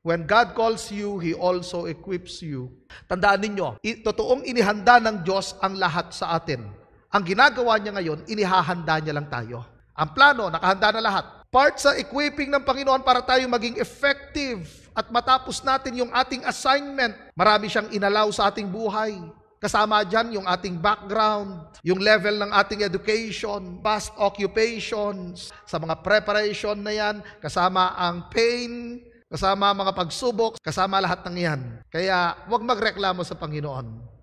When God calls you, He also equips you. Tandaan ninyo, totoong inihanda ng Diyos ang lahat sa atin. Ang ginagawa niya ngayon, inihahanda niya lang tayo. Ang plano, nakahanda na lahat. Part sa equipping ng Panginoon para tayo maging effective at matapos natin yung ating assignment. Marami siyang inalaw sa ating buhay. Kasama dyan yung ating background, yung level ng ating education, past occupations, sa mga preparation na yan, kasama ang pain, kasama mga pagsubok, kasama lahat ng iyan. Kaya huwag magreklamo sa Panginoon.